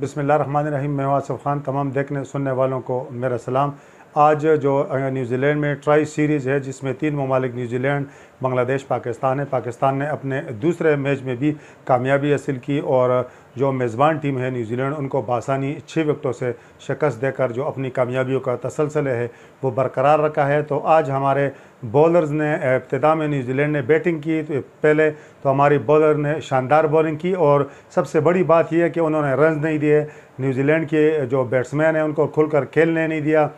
बिसमीम मैं आसफ़ ख़ान तमाम देखने सुनने वालों को मेरा सलाम आज जो न्यूजीलैंड में ट्राई सीरीज़ है जिसमें तीन ममालिक न्यूजीलैंड बांग्लादेश पाकिस्तान है पाकिस्तान ने अपने दूसरे मैच में भी कामयाबी हासिल की और जो मेज़बान टीम है न्यूजीलैंड उनको बासानी छः विकटों से शिकस्त देकर जो अपनी कामयाबियों का तसलसल है वो बरकरार रखा है तो आज हमारे बॉलर्स ने इब्तदा में न्यूजीलैंड ने बैटिंग की तो पहले तो हमारी बॉलर ने शानदार बॉलिंग की और सबसे बड़ी बात यह है कि उन्होंने रन नहीं दिए न्यूजीलैंड के जो बैट्समैन हैं उनको खुलकर खेलने नहीं दिया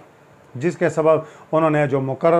जिसके सबब उन्होंने जो मुकर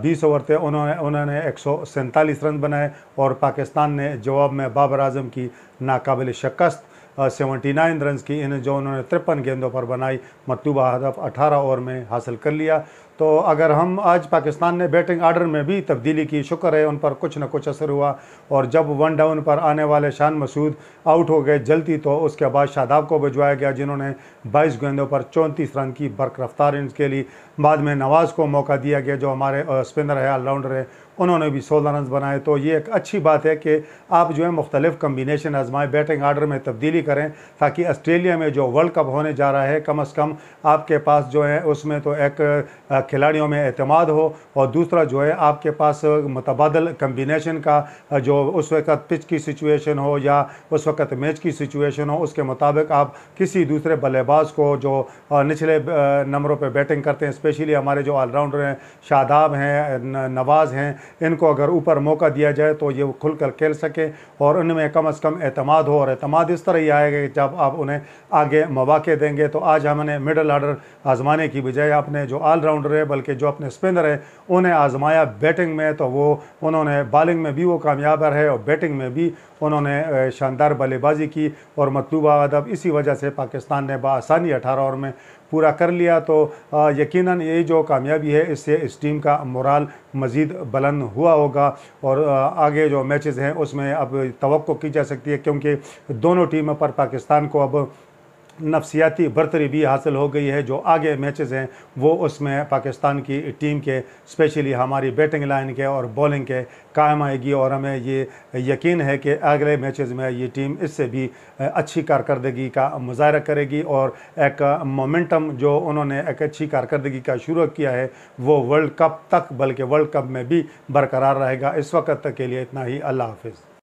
बीस ओवर थे उन्होंने उन्होंने एक सौ सैंतालीस रन बनाए और पाकिस्तान ने जवाब में बाबर आजम की नाकबिल शिकस्त सेवेंटी नाइन रन की इन जो उन्होंने तिरपन गेंदों पर बनाई मतलूबा हदफ अठारह ओवर में हासिल कर लिया तो अगर हम आज पाकिस्तान ने बैटिंग आर्डर में भी तब्दीली की शुक्र है उन पर कुछ ना कुछ असर हुआ और जब वन डाउन पर आने वाले शान मसूद आउट हो गए जल्दी तो उसके बाद शादाब को भिजवाया गया जिन्होंने 22 गेंदों पर चौंतीस रन की बर्क रफ्तार इनके लिए बाद में नवाज़ को मौका दिया गया जो हमारे स्पिनर है ऑलराउंडर है उन्होंने भी सोलह रन बनाए तो ये एक अच्छी बात है कि आप जो है मुख्तलिफ कम्बिनेशन आजमाएँ बैटिंग आर्डर में तब्दीली करें ताकि आस्ट्रेलिया में जो वर्ल्ड कप होने जा रहा है कम अज़ कम आपके पास जो है उसमें तो एक खिलाड़ियों में अतमाद हो और दूसरा जो है आपके पास मतबादल कम्बिनेशन का जो उस वक्त पिच की सिचुएशन हो या उस वक्त मैच की सिचुएशन हो उसके मुताबिक आप किसी दूसरे बल्लेबाज को जो निचले नंबरों पर बैटिंग करते हैं स्पेशली हमारे जो ऑलराउंडर हैं शादाब हैं नवाज़ हैं इनको अगर ऊपर मौका दिया जाए तो ये खुल कर खेल सकें और उनमें कम अज़ कम अतमाद हो और अतमाद इस तरह ही आएगा कि जब आप उन्हें आगे मौाक़े देंगे तो आज हमने मिडल आर्डर आजमाने की बजाय आपने जो ऑलराउंडर हुए बल्कि जो अपने स्पिनर हैं उन्हें आजमाया बैटिंग में तो वो उन्होंने बॉलिंग में भी वो कामयाब रहे और बैटिंग में भी उन्होंने शानदार बल्लेबाजी की और मतलूबा अदब इसी वजह से पाकिस्तान ने बसानी अठारह ओवर में पूरा कर लिया तो यकीन ये जो कामयाबी है इससे इस टीम का मोराल मज़ीद बुलंद हुआ होगा और आगे जो मैचेस हैं उसमें अब तो की जा सकती है क्योंकि दोनों टीमों पर पाकिस्तान को अब नफसियाती बरतरी भी हासिल हो गई है जो आगे मैचेस हैं वो उसमें पाकिस्तान की टीम के स्पेशली हमारी बैटिंग लाइन के और बॉलिंग के कायम आएगी और हमें ये यकीन है कि अगले मैचेस में ये टीम इससे भी अच्छी कारकर्दगी का मुजाहरा करेगी और एक मोमेंटम जो उन्होंने एक अच्छी कारकर्दगी का शुरू किया है वो वर्ल्ड कप तक बल्कि वर्ल्ड कप में भी बरकरार रहेगा इस वक्त तक के लिए इतना ही अल्लाह हाफिज़